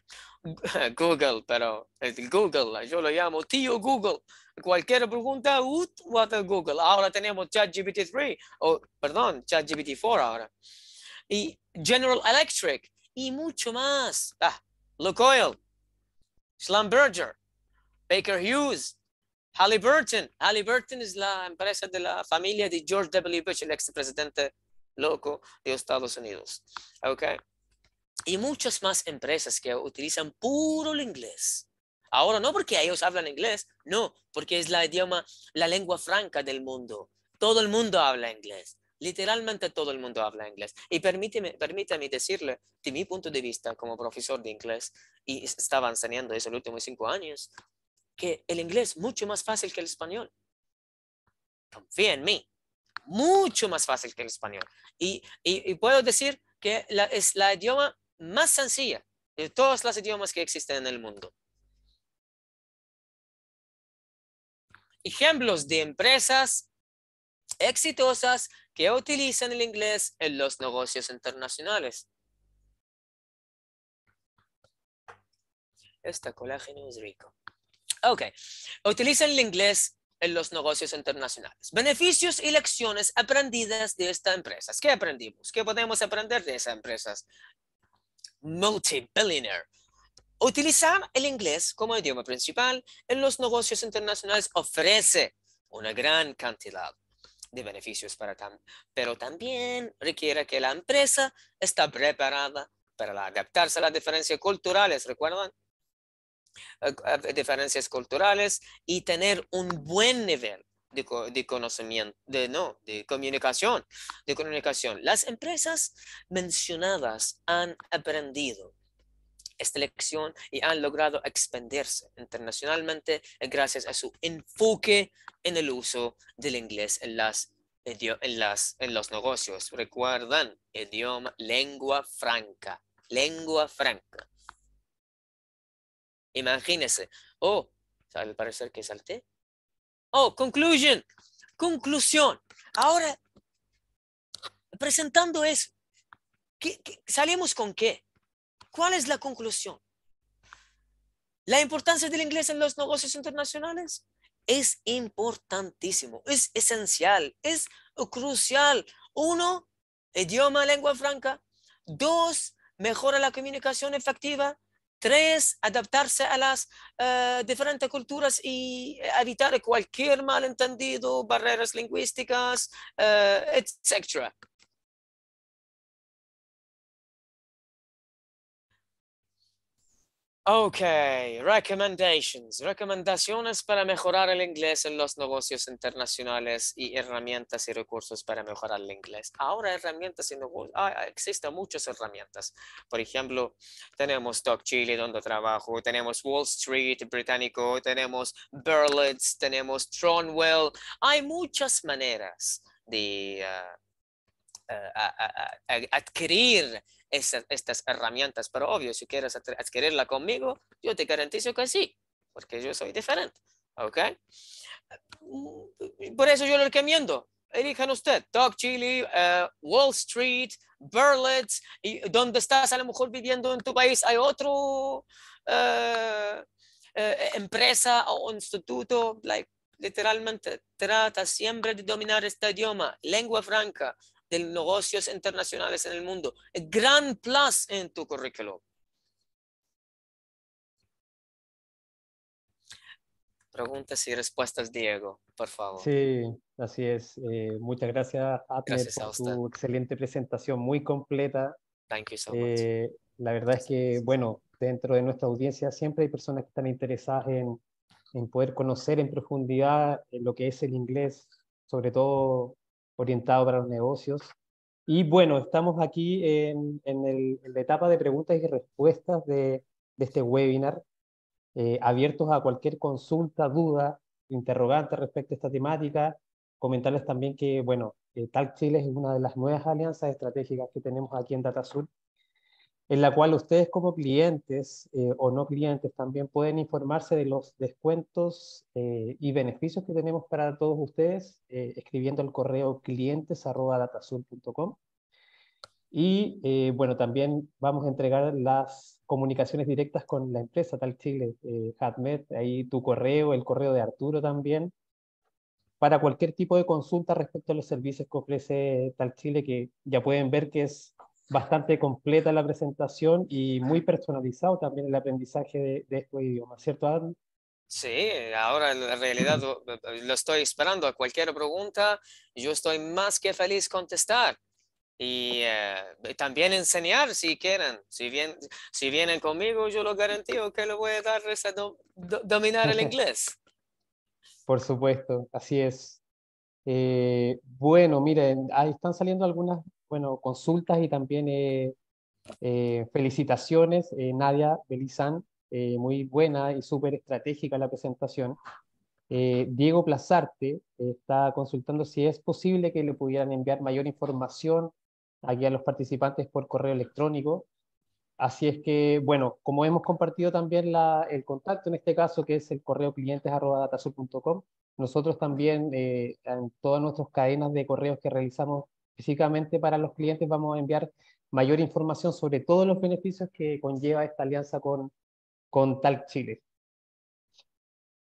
<laughs> Google, pero es Google, yo lo llamo tío Google. Cualquier pregunta, what Google. Ahora tenemos ChatGPT-3, o perdón, ChatGPT-4 ahora. Y General Electric, y mucho más. Ah, Lukoil, Schlumberger, Baker Hughes, Halliburton. Halliburton es la empresa de la familia de George W. Bush, el expresidente loco de Estados Unidos. Okay. Y muchas más empresas que utilizan puro el inglés. Ahora no porque ellos hablan inglés, no, porque es la idioma, la lengua franca del mundo. Todo el mundo habla inglés. Literalmente todo el mundo habla inglés. Y permíteme, permítame decirle, de mi punto de vista como profesor de inglés, y estaba enseñando eso los últimos cinco años, que el inglés es mucho más fácil que el español. Confía en mí mucho más fácil que el español. Y, puedo decir que es la idioma más sencilla de todos los idiomas que existen en el mundo. Ejemplos de empresas exitosas que utilizan el inglés en los negocios internacionales. esta colágeno es rico. Ok, utilizan el inglés en los negocios internacionales. Beneficios y lecciones aprendidas de estas empresas. ¿Qué aprendimos? ¿Qué podemos aprender de esas empresas? Multibillionaire. Utilizar el inglés como idioma principal en los negocios internacionales ofrece una gran cantidad de beneficios para tam pero también requiere que la empresa está preparada para adaptarse a las diferencias culturales, ¿recuerdan? diferencias culturales y tener un buen nivel de, de, conocimiento, de, no, de comunicación, de comunicación. Las empresas mencionadas han aprendido esta lección y han logrado expandirse internacionalmente gracias a su enfoque en el uso del inglés en las en, las, en los negocios. Recuerdan, idioma, lengua franca, lengua franca. Imagínense. Oh, al parecer que salté. Oh, conclusion. Conclusión. Ahora, presentando eso, salimos con qué? ¿Cuál es la conclusión? La importancia del inglés en los negocios internacionales es importantísimo, es esencial, es crucial. Uno, idioma, lengua franca. Dos, mejora la comunicación efectiva. Tres, adaptarse a las eh, diferentes culturas y evitar cualquier malentendido, barreras lingüísticas, eh, etc. Ok, recommendations. Recomendaciones para mejorar el inglés en los negocios internacionales y herramientas y recursos para mejorar el inglés. Ahora herramientas y negocios, existen muchas herramientas. Por ejemplo, tenemos Talk Chile donde trabajo, tenemos Wall Street británico, tenemos Berlitz, tenemos Tronwell. Hay muchas maneras de ah, ah, ah, adquirir estas herramientas, pero obvio, si quieres adquirirla conmigo, yo te garantizo que sí, porque yo soy diferente. ¿Ok? Mm, por eso yo lo recomiendo. Elijan usted, Talk Chile, eh, Wall Street, Berlet, y donde estás a lo mejor viviendo en tu país, hay otro eh, eh, empresa o instituto, like, literalmente trata siempre de dominar este idioma, lengua franca, de negocios internacionales en el mundo. gran plus en tu currículum. Preguntas y respuestas, Diego, por favor. Sí, así es. Eh, muchas gracias, a por tu excelente presentación, muy completa. Thank you eh, la verdad es que, bueno, dentro de nuestra audiencia siempre hay personas que están interesadas en, en poder conocer en profundidad lo que es el inglés, sobre todo orientado para los negocios. Y bueno, estamos aquí en, en, la etapa de preguntas y respuestas de, de este webinar, eh, abiertos a cualquier consulta, duda, interrogante respecto a esta temática. Comentarles también que, bueno, eh, tal Chile es una de las nuevas alianzas estratégicas que tenemos aquí en DataSur en la cual ustedes como clientes eh, o no clientes también pueden informarse de los descuentos eh, y beneficios que tenemos para todos ustedes eh, escribiendo el correo clientes.datazul.com. Y bueno, también vamos a entregar las comunicaciones directas con la empresa Tal Chile, Hadmet, ahí tu correo, el correo de Arturo también, para cualquier tipo de consulta respecto a los servicios que ofrece Tal Chile, que ya pueden ver que es bastante completa la presentación y muy personalizado también el aprendizaje de, este idioma, ¿cierto, Adam? Sí, ahora en realidad lo estoy esperando a cualquier pregunta. Yo estoy más que feliz contestar y eh, también enseñar si quieren. Si, bien, si vienen conmigo, yo lo garantizo que lo voy a dar a dominar el <laughs> inglés. Por supuesto, así es. Eh, bueno, miren, ahí están saliendo algunas bueno, consultas y también eh, eh, felicitaciones, eh, Nadia Belizán, muy buena y súper estratégica la presentación. Diego Plazarte está consultando si es posible que le pudieran enviar mayor información aquí a los participantes por correo electrónico. Así es que, bueno, como hemos compartido también la, el contacto en este caso, que es el correo clientes.datasur.com, nosotros también en todas nuestras cadenas de correos que realizamos específicamente para los clientes vamos a enviar mayor información sobre todos los beneficios que conlleva esta alianza con, con Chile.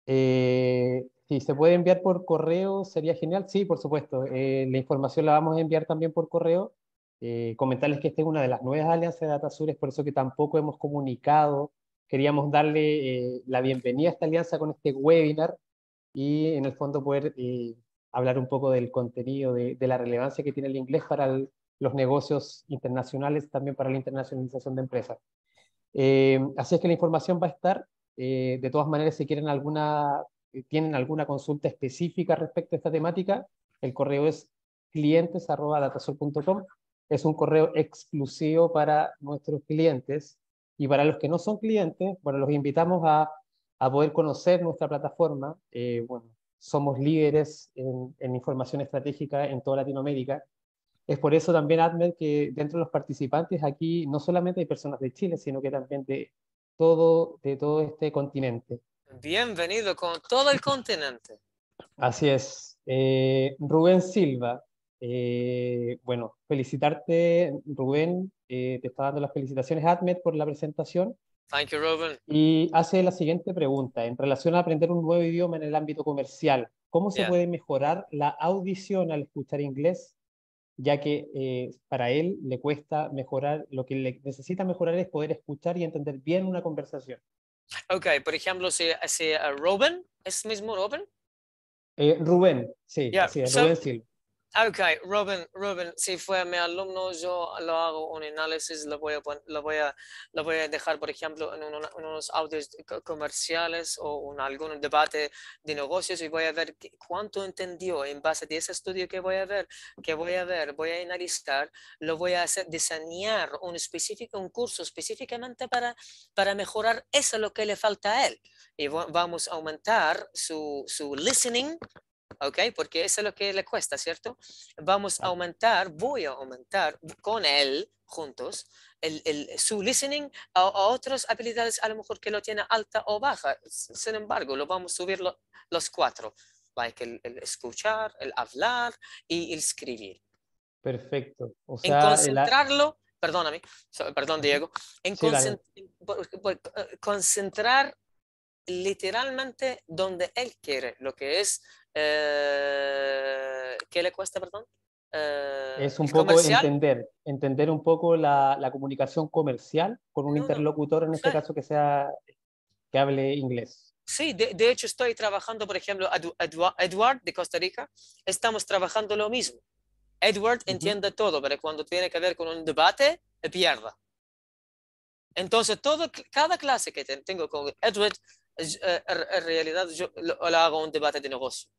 Eh, si se puede enviar por correo, sería genial. Sí, por supuesto. Eh, la información la vamos a enviar también por correo. Eh, comentarles que esta es una de las nuevas alianzas de Datasur, es por eso que tampoco hemos comunicado. Queríamos darle la bienvenida a esta alianza con este webinar y en el fondo poder hablar un poco del contenido, de, la relevancia que tiene el inglés para los negocios internacionales, también para la internacionalización de empresas. Eh, así es que la información va a estar. Eh, de todas maneras, si quieren alguna, eh, tienen alguna consulta específica respecto a esta temática, el correo es clientes.datasol.com. Es un correo exclusivo para nuestros clientes. Y para los que no son clientes, bueno, los invitamos a, poder conocer nuestra plataforma. bueno, somos líderes en, información estratégica en toda Latinoamérica. Es por eso también, Admet, que dentro de los participantes aquí no solamente hay personas de Chile, sino que también de todo, de todo este continente. Bienvenido con todo el continente. Así es. Eh, Rubén Silva, eh, bueno, felicitarte, Rubén. Eh, te está dando las felicitaciones, Admet, por la presentación. Y hace la siguiente pregunta. En relación a aprender un nuevo idioma en el ámbito comercial, ¿cómo se puede mejorar la audición al escuchar inglés? Ya que eh, para él le cuesta mejorar, lo que le necesita mejorar es poder escuchar y entender bien una conversación. Ok, por ejemplo, si, hace uh, Robin, ¿es mismo Robin? Eh, Rubén, sí, sí, Rubén Silva. Ok, Robin, Robin, si fue mi alumno, yo lo hago un análisis, lo voy a, lo voy a, lo voy a dejar, por ejemplo, en, unos audios comerciales o en algún debate de negocios y voy a ver cuánto entendió en base a ese estudio que voy a ver, que voy a ver, voy a analizar, lo voy a diseñar un, específico, un curso específicamente para, para mejorar eso, lo que le falta a él. Y vamos a aumentar su, su listening ¿ok? Porque eso es lo que le cuesta, ¿cierto? Vamos a aumentar, voy a aumentar con él, juntos, el, el, su listening a, otras habilidades a lo mejor que lo tiene alta o baja. Sin embargo, lo vamos a subir los cuatro, like el, escuchar, el hablar y el escribir. Perfecto. O sea, en concentrarlo, perdóname, perdón Diego, en eh, concentrar literalmente donde él quiere, lo que es eh, ¿Qué le cuesta, perdón? Eh, es un poco entender, entender un poco la, comunicación comercial con un interlocutor, en este caso que sea que hable inglés. Sí, de, hecho estoy trabajando, por ejemplo, a Edward de Costa Rica, estamos trabajando lo mismo. Edward entiende todo, pero cuando tiene que ver con un debate, eh, pierda. Entonces, todo, cada clase que tengo con Edward, en realidad yo la hago un debate de negocio.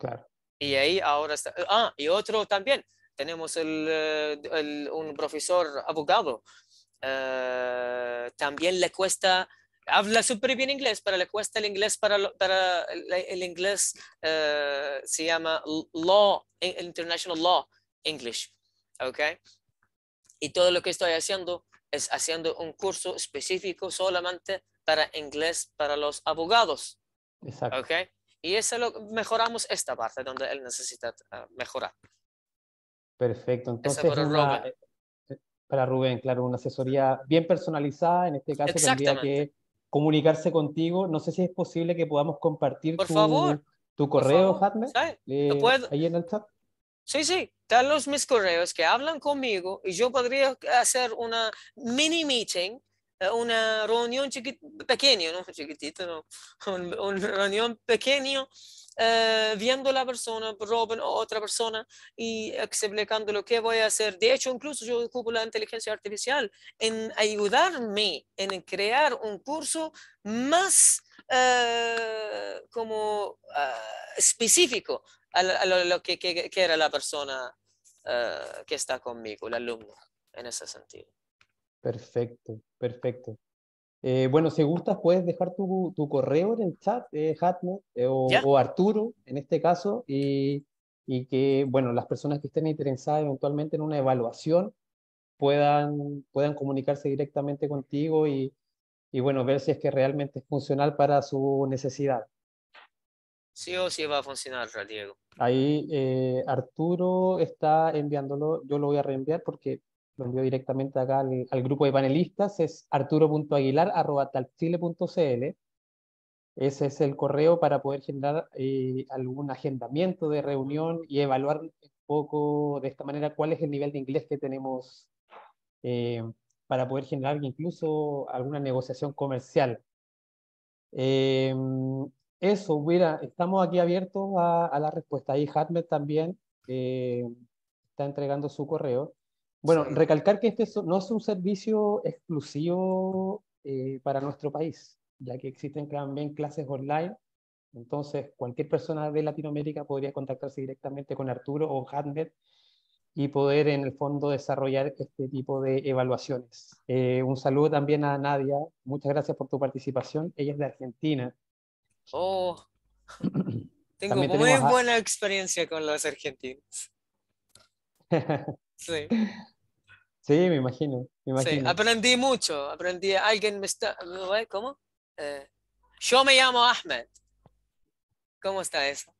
Claro. Y ahí ahora está. Ah, y otro también. Tenemos eh, un profesor abogado. Eh, también le cuesta, habla súper bien inglés, pero le cuesta el inglés para, para el, inglés, eh, se llama Law, International Law English. ¿Ok? Y todo lo que estoy haciendo es haciendo un curso específico solamente para inglés para los abogados. Exacto. ¿Ok? Y eso lo mejoramos esta parte donde él necesita ah, mejorar. Perfecto. Entonces, eh, para Rubén. claro, una asesoría bien personalizada. En este caso, tendría que comunicarse contigo. No sé si es posible que podamos compartir tu, favor, tu correo, Hadme. Eh, ahí en el chat. Sí, sí, los mis correos que hablan conmigo y yo podría hacer una mini meeting una reunión chiquit pequeña, ¿no? chiquitita, ¿no? <laughs> reunión pequeño eh, viendo la persona, Robin otra persona y explicando lo que voy a hacer. De hecho, incluso yo ocupo la inteligencia artificial en ayudarme en crear un curso más eh, como eh, específico a, lo, que, que, era la persona que está conmigo, el alumno, en ese sentido. Perfecto, perfecto. Eh, bueno, si gustas, puedes dejar tu, correo en el chat, eh, eh o, Arturo, en este caso, y, que, bueno, las personas que estén interesadas eventualmente en una evaluación puedan, puedan comunicarse directamente contigo y, y, bueno, ver si es que realmente es funcional para su necesidad. Sí o sí va a funcionar, Diego. Ahí eh, Arturo está enviándolo, yo lo voy a reenviar porque lo envío directamente acá al, grupo de panelistas, es arturo.aguilar.talchile.cl. Ese es el correo para poder generar eh, algún agendamiento de reunión y evaluar un poco de esta manera cuál es el nivel de inglés que tenemos eh, para poder generar incluso alguna negociación comercial. Eh, eso, mira, estamos aquí abiertos a, la respuesta. Ahí Hatmet también está entregando su correo. Bueno, recalcar que este no es un servicio exclusivo eh, para nuestro país, ya que existen también clases online. Entonces, cualquier persona de Latinoamérica podría contactarse directamente con Arturo o Handel y poder, en el fondo, desarrollar este tipo de evaluaciones. Eh, un saludo también a Nadia. Muchas gracias por tu participación. Ella es de Argentina. Oh, <clears throat> tengo muy buena experiencia con los argentinos. <laughs> Sí. Sí, me imagino. aprendí mucho. Aprendí. Alguien me está. ¿eh? ¿Cómo? Eh, yo me llamo Ahmed. ¿Cómo está eso?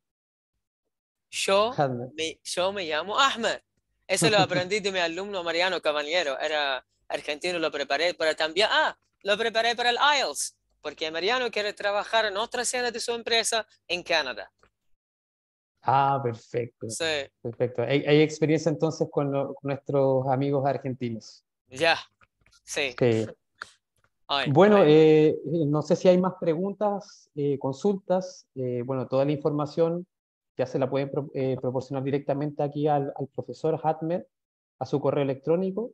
Yo me, yo me llamo Ahmed. Eso lo aprendí de mi alumno Mariano Caballero. Era argentino, lo preparé para también. Ah, lo preparé para el IELTS. Porque Mariano quiere trabajar en otra escena de su empresa en Canadá. Ah, perfecto. Sí. Perfecto. Hay, experiencia entonces con, nuestros amigos argentinos. Ya, sí. bueno, eh, no sé si hay más preguntas, eh, consultas. Eh, bueno, toda la información ya se la pueden proporcionar directamente aquí al, al, profesor Hatmer, a su correo electrónico,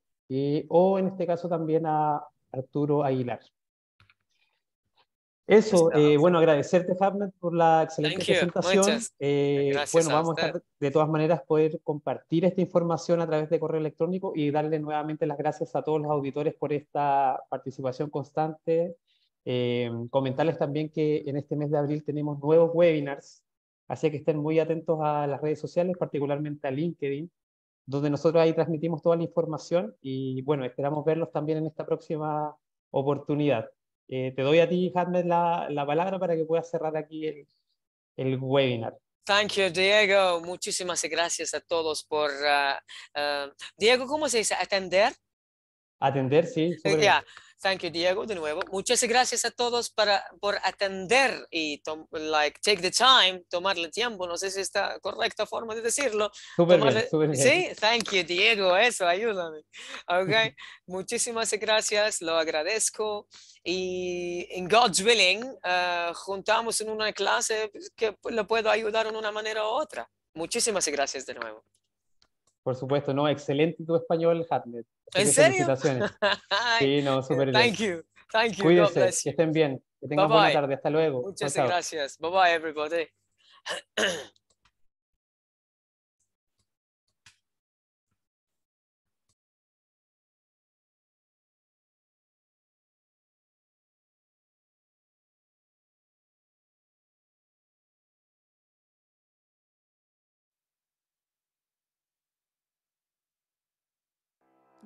o en este caso también a Arturo Aguilar. Eso, eh, bueno, agradecerte, Hamlet, por la excelente presentación. Eh, bueno, vamos a, de todas maneras poder compartir esta información a través de correo electrónico y darle nuevamente las gracias a todos los auditores por esta participación constante. Eh, comentarles también que en este mes de abril tenemos nuevos webinars, así que estén muy atentos a las redes sociales, particularmente a LinkedIn, donde nosotros ahí transmitimos toda la información y bueno, esperamos verlos también en esta próxima oportunidad. Eh, te doy a ti, Hadmed, la, palabra para que puedas cerrar aquí el, webinar. Thank you, Diego. Muchísimas gracias a todos por... Ah, ah, Diego, ¿cómo se dice? ¿Atender? Atender, sí. Thank you, Diego, de nuevo. Muchas gracias a todos para, por atender y like, take the time, tomarle tiempo. No sé si está correcta forma de decirlo. bien, Sí, thank you, Diego. Eso, ayúdame. Okay. <laughs> Muchísimas gracias, lo agradezco. Y en God's willing, ah, juntamos en una clase que lo puedo ayudar de una manera u otra. Muchísimas gracias de nuevo. Por supuesto, no, excelente tu español, Hadlet. ¿En serio? <laughs> sí, no, súper bien. Thank you. Thank you. Cuídense, que estén bien. Que tengan buena tarde. Hasta luego. Muchas gracias. Bye bye, everybody. <clears throat>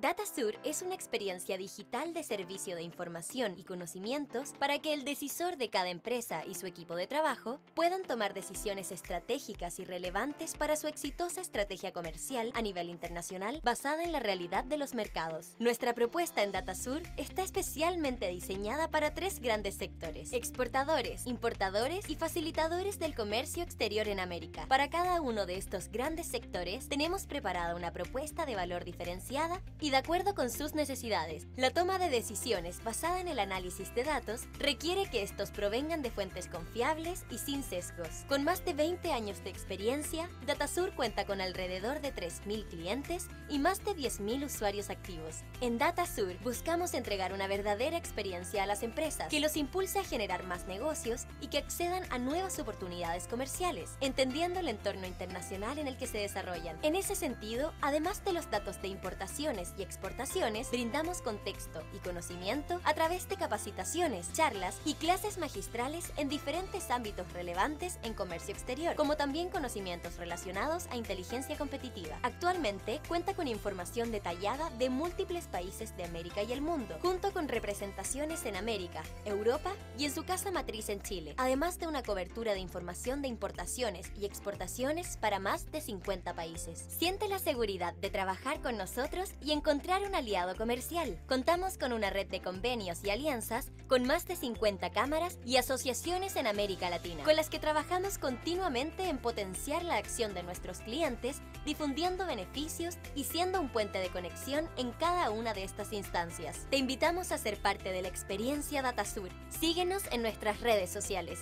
DataSur es una experiencia digital de servicio de información y conocimientos para que el decisor de cada empresa y su equipo de trabajo puedan tomar decisiones estratégicas y relevantes para su exitosa estrategia comercial a nivel internacional basada en la realidad de los mercados. Nuestra propuesta en DataSur está especialmente diseñada para tres grandes sectores, exportadores, importadores y facilitadores del comercio exterior en América. Para cada uno de estos grandes sectores tenemos preparada una propuesta de valor diferenciada y de acuerdo con sus necesidades. La toma de decisiones basada en el análisis de datos requiere que estos provengan de fuentes confiables y sin sesgos. Con más de 20 años de experiencia, Datasur cuenta con alrededor de 3.000 clientes y más de 10.000 usuarios activos. En Datasur buscamos entregar una verdadera experiencia a las empresas que los impulse a generar más negocios y que accedan a nuevas oportunidades comerciales, entendiendo el entorno internacional en el que se desarrollan. En ese sentido, además de los datos de importaciones exportaciones, brindamos contexto y conocimiento a través de capacitaciones, charlas y clases magistrales en diferentes ámbitos relevantes en comercio exterior, como también conocimientos relacionados a inteligencia competitiva. Actualmente cuenta con información detallada de múltiples países de América y el mundo, junto con representaciones en América, Europa y en su casa matriz en Chile, además de una cobertura de información de importaciones y exportaciones para más de 50 países. Siente la seguridad de trabajar con nosotros y encontrar encontrar un aliado comercial. Contamos con una red de convenios y alianzas con más de 50 cámaras y asociaciones en América Latina, con las que trabajamos continuamente en potenciar la acción de nuestros clientes, difundiendo beneficios y siendo un puente de conexión en cada una de estas instancias. Te invitamos a ser parte de la experiencia DataSur. Síguenos en nuestras redes sociales.